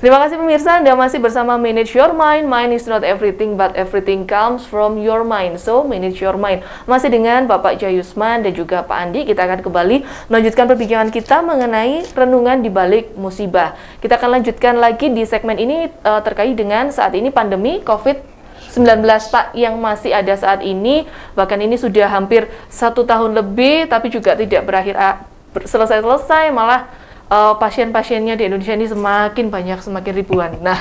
Terima kasih pemirsa, Anda masih bersama Manage Your Mind. Mind is not everything, but everything comes from your mind. So, manage your mind. Masih dengan Bapak Jayusman dan juga Pak Andi, kita akan kembali melanjutkan perbincangan kita mengenai renungan di balik musibah. Kita akan lanjutkan lagi di segmen ini uh, terkait dengan saat ini pandemi COVID 19 Pak yang masih ada saat ini bahkan ini sudah hampir satu tahun lebih tapi juga tidak berakhir ah, selesai-selesai malah uh, pasien-pasiennya di Indonesia ini semakin banyak, semakin ribuan. Nah,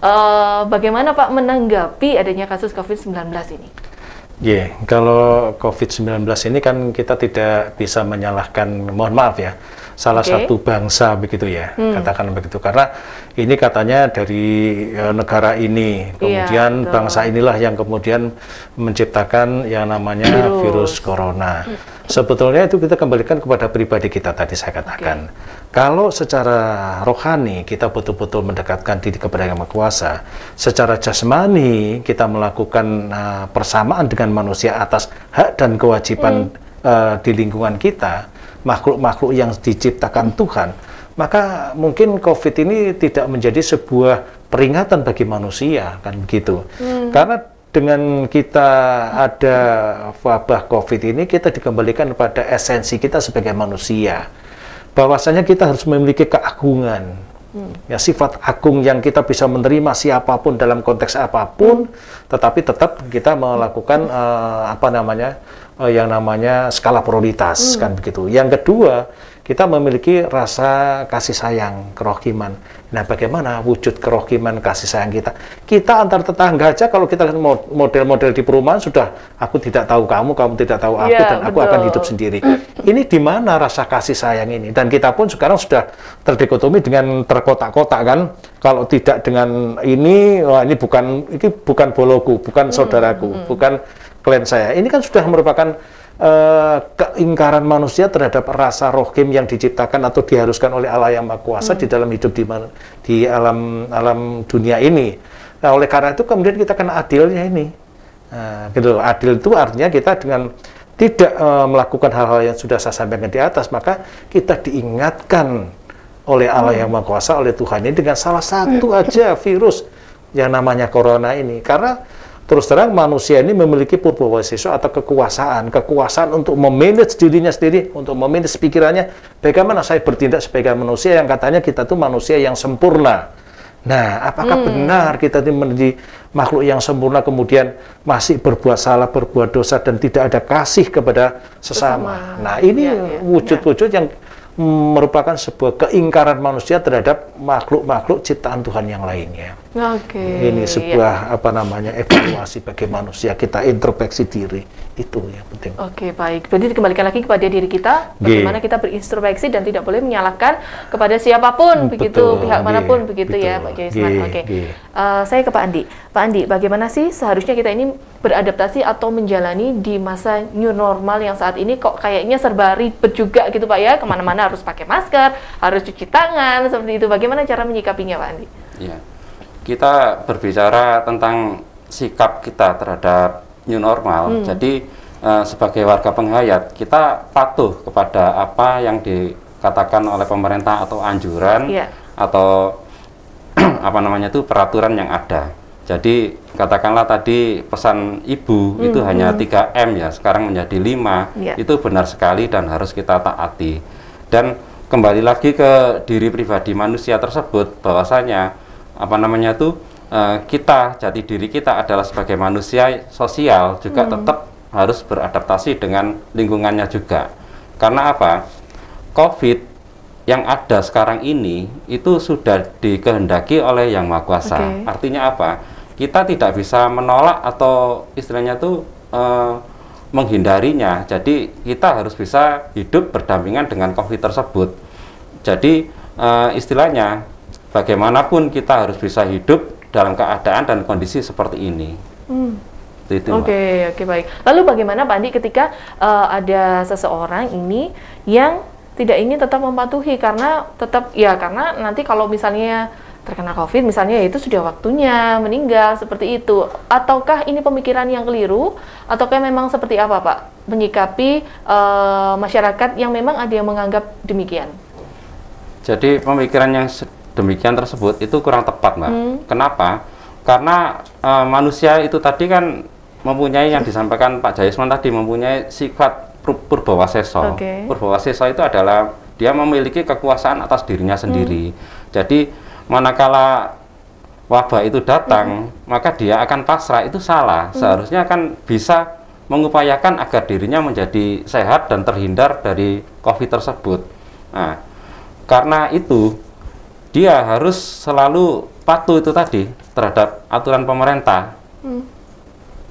uh, bagaimana Pak menanggapi adanya kasus COVID-19 ini? Ya, yeah, kalau COVID-19 ini kan kita tidak bisa menyalahkan, mohon maaf ya, salah okay. satu bangsa begitu ya, hmm. katakan begitu. Karena ini katanya dari e, negara ini, iya, kemudian yeah, bangsa inilah yang kemudian menciptakan yang namanya virus, virus corona. Hmm Sebetulnya itu kita kembalikan kepada pribadi kita tadi saya katakan. Okay. Kalau secara rohani kita betul-betul mendekatkan diri kepada yang maha kuasa, secara jasmani kita melakukan uh, persamaan dengan manusia atas hak dan kewajiban mm. uh, di lingkungan kita, makhluk-makhluk yang diciptakan hmm. Tuhan, maka mungkin COVID ini tidak menjadi sebuah peringatan bagi manusia kan begitu. Mm. Karena dengan kita ada wabah COVID ini, kita dikembalikan pada esensi kita sebagai manusia. Bahwasanya kita harus memiliki keagungan, hmm. ya sifat agung yang kita bisa menerima siapapun dalam konteks apapun, tetapi tetap kita melakukan uh, apa namanya uh, yang namanya skala prioritas hmm. kan begitu. Yang kedua kita memiliki rasa kasih sayang, kerohiman. Nah, bagaimana wujud kerohiman kasih sayang kita? Kita antar tetangga aja kalau kita model-model di perumahan sudah aku tidak tahu kamu, kamu tidak tahu aku yeah, dan aku akan hidup sendiri. Ini di mana rasa kasih sayang ini? Dan kita pun sekarang sudah terdikotomi dengan terkotak-kotak kan. Kalau tidak dengan ini, wah ini bukan ini bukan boloku, bukan saudaraku, mm -hmm. bukan klien saya. Ini kan sudah merupakan Eh, keingkaran manusia terhadap rasa rohim yang diciptakan atau diharuskan oleh Allah yang Maha Kuasa hmm. di dalam hidup di, di alam alam dunia ini. Nah, oleh karena itu kemudian kita kena adilnya ini. Nah, gitu. Adil itu artinya kita dengan tidak uh, melakukan hal-hal yang sudah saya sampaikan di atas, maka kita diingatkan oleh Allah hmm. yang Maha Kuasa, oleh Tuhan ini dengan salah satu hmm. aja virus yang namanya corona ini. Karena Terus terang manusia ini memiliki sesu atau kekuasaan, kekuasaan untuk memanage dirinya sendiri, untuk memanage pikirannya. Bagaimana saya bertindak sebagai manusia yang katanya kita tuh manusia yang sempurna. Nah, apakah hmm. benar kita ini menjadi makhluk yang sempurna kemudian masih berbuat salah, berbuat dosa dan tidak ada kasih kepada sesama? Bersama. Nah, ini iya, iya. wujud-wujud ya, ya. Wujud -wujud yang merupakan sebuah keingkaran manusia terhadap makhluk-makhluk ciptaan Tuhan yang lainnya. Okay. Ini sebuah ya. apa namanya evaluasi bagi manusia kita introspeksi diri itu yang penting. Oke okay, baik. Berarti dikembalikan lagi kepada diri kita bagaimana kita berintrospeksi dan tidak boleh menyalahkan kepada siapapun mm, Betul, begitu pihak manapun begitu ya, Betul. ya Pak Jaisman. Oke. Eh, saya ke Pak Andi. Pak Andi, bagaimana sih seharusnya kita ini beradaptasi atau menjalani di masa new normal yang saat ini kok kayaknya serba ribet juga gitu Pak ya kemana-mana harus pakai masker, harus cuci tangan seperti itu. Bagaimana cara menyikapinya Pak Andi? Yeah kita berbicara tentang sikap kita terhadap new normal. Hmm. Jadi uh, sebagai warga penghayat kita patuh kepada apa yang dikatakan oleh pemerintah atau anjuran yeah. atau apa namanya itu peraturan yang ada. Jadi katakanlah tadi pesan ibu hmm, itu hanya 3M hmm. ya, sekarang menjadi 5. Yeah. Itu benar sekali dan harus kita taati. Dan kembali lagi ke diri pribadi manusia tersebut bahwasanya apa namanya tuh uh, kita jati diri kita adalah sebagai manusia sosial juga hmm. tetap harus beradaptasi dengan lingkungannya juga. Karena apa? Covid yang ada sekarang ini itu sudah dikehendaki oleh Yang Maha Kuasa. Okay. Artinya apa? Kita tidak bisa menolak atau istilahnya tuh uh, menghindarinya. Jadi kita harus bisa hidup berdampingan dengan Covid tersebut. Jadi uh, istilahnya bagaimanapun kita harus bisa hidup dalam keadaan dan kondisi seperti ini. Hmm. Oke, oke okay, okay, baik. Lalu bagaimana Pak Andi ketika uh, ada seseorang ini yang tidak ingin tetap mematuhi karena tetap ya karena nanti kalau misalnya terkena COVID misalnya ya itu sudah waktunya meninggal seperti itu. Ataukah ini pemikiran yang keliru ataukah memang seperti apa Pak menyikapi uh, masyarakat yang memang ada yang menganggap demikian? Jadi pemikiran yang demikian tersebut itu kurang tepat mbak. Hmm. Kenapa? Karena uh, manusia itu tadi kan mempunyai yang disampaikan Pak Jaisman tadi mempunyai sifat pur purbawaseso. Okay. Purbawaseso itu adalah dia memiliki kekuasaan atas dirinya sendiri. Hmm. Jadi manakala wabah itu datang, hmm. maka dia akan pasrah itu salah. Hmm. Seharusnya akan bisa mengupayakan agar dirinya menjadi sehat dan terhindar dari COVID tersebut. Nah, karena itu dia harus selalu patuh itu tadi terhadap aturan pemerintah. Hmm.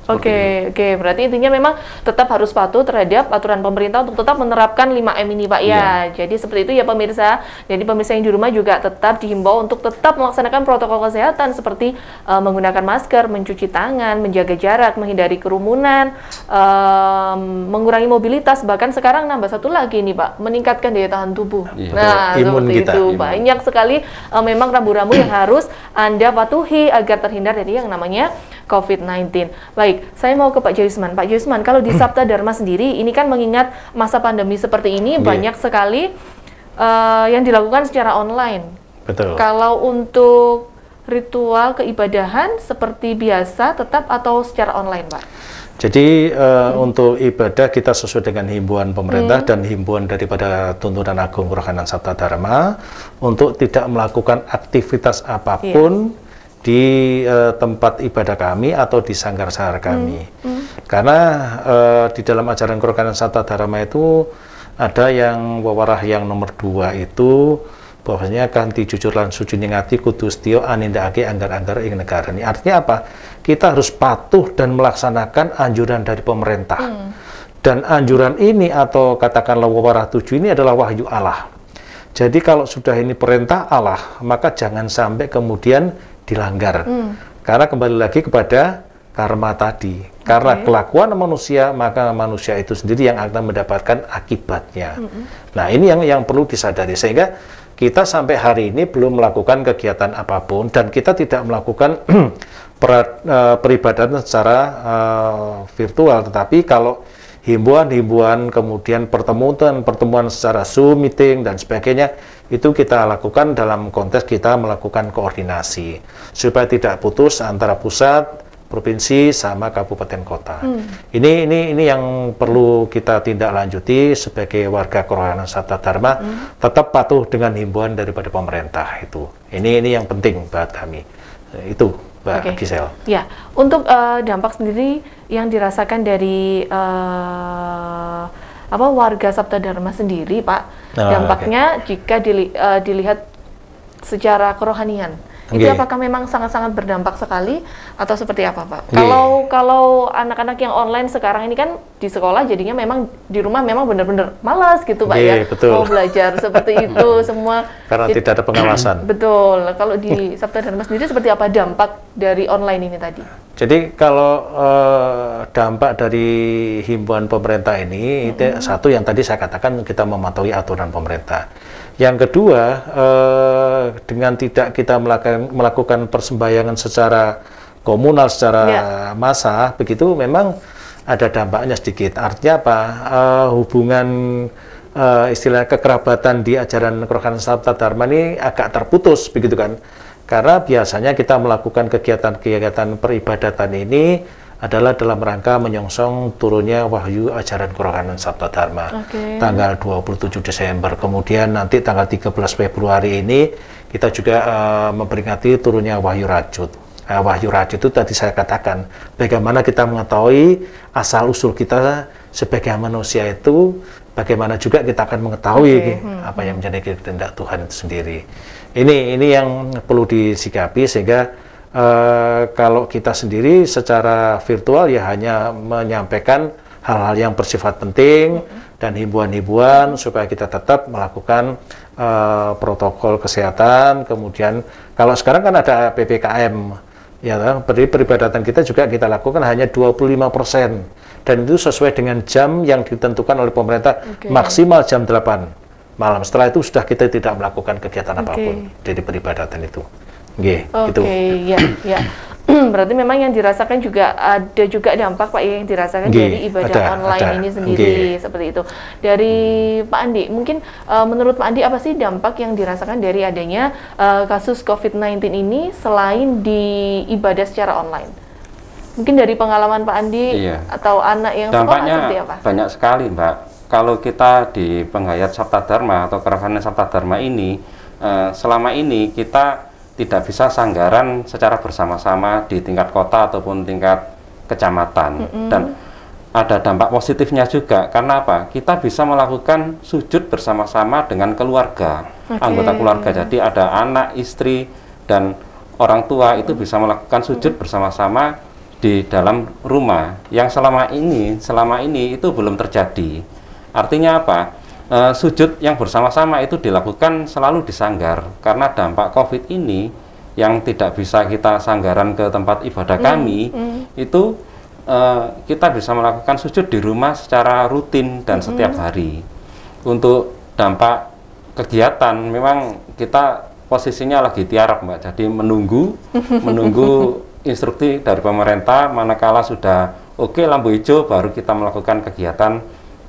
Oke, okay, oke. Okay. Berarti intinya memang tetap harus patuh terhadap aturan pemerintah untuk tetap menerapkan 5M ini, Pak iya. ya. Yeah. Jadi seperti itu ya pemirsa. Jadi pemirsa yang di rumah juga tetap dihimbau untuk tetap melaksanakan protokol kesehatan seperti uh, menggunakan masker, mencuci tangan, menjaga jarak, menghindari kerumunan, uh, mengurangi mobilitas. Bahkan sekarang nambah satu lagi nih, Pak, meningkatkan daya tahan tubuh. Yeah. Nah, Imun seperti kita. itu. Imun. Banyak sekali uh, memang rambu-rambu yang harus Anda patuhi agar terhindar dari yang namanya COVID-19. Baik, saya mau ke Pak Jusman. Pak Jusman, kalau di Sabta Dharma sendiri, ini kan mengingat masa pandemi seperti ini yeah. banyak sekali uh, yang dilakukan secara online. Betul. Kalau untuk ritual keibadahan seperti biasa tetap atau secara online, Pak? Jadi uh, hmm. untuk ibadah kita sesuai dengan himbuan pemerintah hmm. dan himbuan daripada tuntunan Agung Rohanan Sabta Dharma untuk tidak melakukan aktivitas apapun yeah di uh, tempat ibadah kami atau di sanggar-sanggar hmm, kami. Hmm. Hmm. Karena uh, di dalam ajaran kerokanan Santa Dharma itu ada yang wawarah yang nomor dua itu bahwasanya ganti jujur lan suci ngati kudus tio anindake anggar-anggar ing negara ini. Artinya apa? Kita harus patuh dan melaksanakan anjuran dari pemerintah. Hmm. Dan anjuran ini atau katakanlah wawarah tujuh ini adalah wahyu Allah. Jadi kalau sudah ini perintah Allah, maka jangan sampai kemudian dilanggar. Hmm. Karena kembali lagi kepada karma tadi. Karena okay. kelakuan manusia, maka manusia itu sendiri yang akan mendapatkan akibatnya. Hmm. Nah, ini yang yang perlu disadari sehingga kita sampai hari ini belum melakukan kegiatan apapun dan kita tidak melakukan per, uh, peribadatan secara uh, virtual tetapi kalau himbauan-himbauan kemudian pertemuan pertemuan secara Zoom meeting dan sebagainya itu kita lakukan dalam konteks kita melakukan koordinasi supaya tidak putus antara pusat, provinsi sama kabupaten kota. Hmm. Ini ini ini yang perlu kita tindak lanjuti sebagai warga Korohana Sata Dharma hmm. tetap patuh dengan himbauan daripada pemerintah itu. Ini ini yang penting buat kami. Itu Mbak okay. Gisel. Ya, untuk uh, dampak sendiri yang dirasakan dari uh, apa warga Sabta Dharma sendiri, Pak. Oh, Dampaknya okay. jika dili, uh, dilihat secara kerohanian. Okay. Itu apakah memang sangat-sangat berdampak sekali atau seperti apa, Pak? Okay. Kalau kalau anak-anak yang online sekarang ini kan di sekolah jadinya memang di rumah memang benar-benar malas gitu, Pak okay, ya. Betul. Mau belajar seperti itu semua karena Jadi, tidak ada pengawasan. Betul. Kalau di Sabta Dharma sendiri seperti apa dampak dari online ini tadi? Jadi kalau eh, dampak dari himbauan pemerintah ini, mm -hmm. itu satu yang tadi saya katakan kita mematuhi aturan pemerintah. Yang kedua, eh, dengan tidak kita melakukan, melakukan persembayangan secara komunal, secara yeah. massa, begitu memang ada dampaknya sedikit. Artinya apa? Eh, hubungan istilah kekerabatan di ajaran Krokan Sabta Dharma ini agak terputus, begitu kan? Karena biasanya kita melakukan kegiatan-kegiatan peribadatan ini adalah dalam rangka menyongsong turunnya wahyu ajaran Quran dan Sabda Dharma okay. tanggal 27 Desember. Kemudian nanti tanggal 13 Februari ini kita juga uh, memperingati turunnya wahyu rajut. Uh, wahyu rajut itu tadi saya katakan bagaimana kita mengetahui asal usul kita sebagai manusia itu bagaimana juga kita akan mengetahui okay. hmm. apa hmm. yang menjadi kehendak Tuhan itu sendiri. Ini ini yang perlu disikapi sehingga uh, kalau kita sendiri secara virtual ya hanya menyampaikan hal-hal yang bersifat penting hmm. dan himbauan-himbauan supaya kita tetap melakukan uh, protokol kesehatan. Kemudian kalau sekarang kan ada PPKM ya beri peribadatan kita juga kita lakukan hanya 25% dan itu sesuai dengan jam yang ditentukan oleh pemerintah okay. maksimal jam 8 malam setelah itu sudah kita tidak melakukan kegiatan okay. apapun dari peribadatan itu gitu. Oke, okay, gitu. ya, ya. Berarti memang yang dirasakan juga ada juga dampak Pak ya, yang dirasakan Gih, dari ibadah ada, online ada. ini sendiri Gih. seperti itu. Dari Pak Andi, mungkin uh, menurut Pak Andi apa sih dampak yang dirasakan dari adanya uh, kasus COVID-19 ini selain di ibadah secara online? Mungkin dari pengalaman Pak Andi iya. atau anak yang Dampaknya seperti apa? banyak sekali Mbak. Kalau kita di penghayat Sabta Dharma atau kerahannya Sabta Dharma ini, uh, selama ini kita tidak bisa sanggaran secara bersama-sama di tingkat kota ataupun tingkat kecamatan mm -hmm. dan ada dampak positifnya juga karena apa kita bisa melakukan sujud bersama-sama dengan keluarga okay. anggota keluarga jadi ada anak istri dan orang tua itu bisa melakukan sujud bersama-sama di dalam rumah yang selama ini selama ini itu belum terjadi artinya apa e, sujud yang bersama-sama itu dilakukan selalu di sanggar karena dampak covid ini yang tidak bisa kita sanggaran ke tempat ibadah mm. kami mm. itu e, kita bisa melakukan sujud di rumah secara rutin dan mm. setiap hari untuk dampak kegiatan memang kita posisinya lagi tiarap mbak jadi menunggu menunggu instruksi dari pemerintah manakala sudah oke lampu hijau baru kita melakukan kegiatan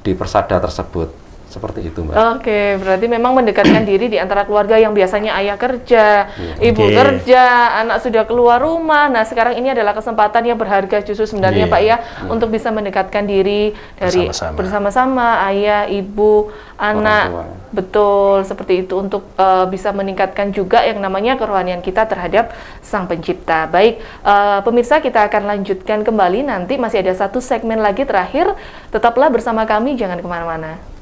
di persada tersebut seperti itu, Mbak. Oke, okay, berarti memang mendekatkan diri di antara keluarga yang biasanya ayah kerja, okay. Iya. ibu kerja, anak sudah keluar rumah. Nah, sekarang ini adalah kesempatan yang berharga justru sebenarnya, yeah. Pak ya, yeah. untuk bisa mendekatkan diri dari bersama-sama ayah, ibu, anak. Betul, seperti itu untuk uh, bisa meningkatkan juga yang namanya kerohanian kita terhadap Sang Pencipta. Baik, uh, pemirsa kita akan lanjutkan kembali nanti masih ada satu segmen lagi terakhir. Tetaplah bersama kami, jangan kemana-mana.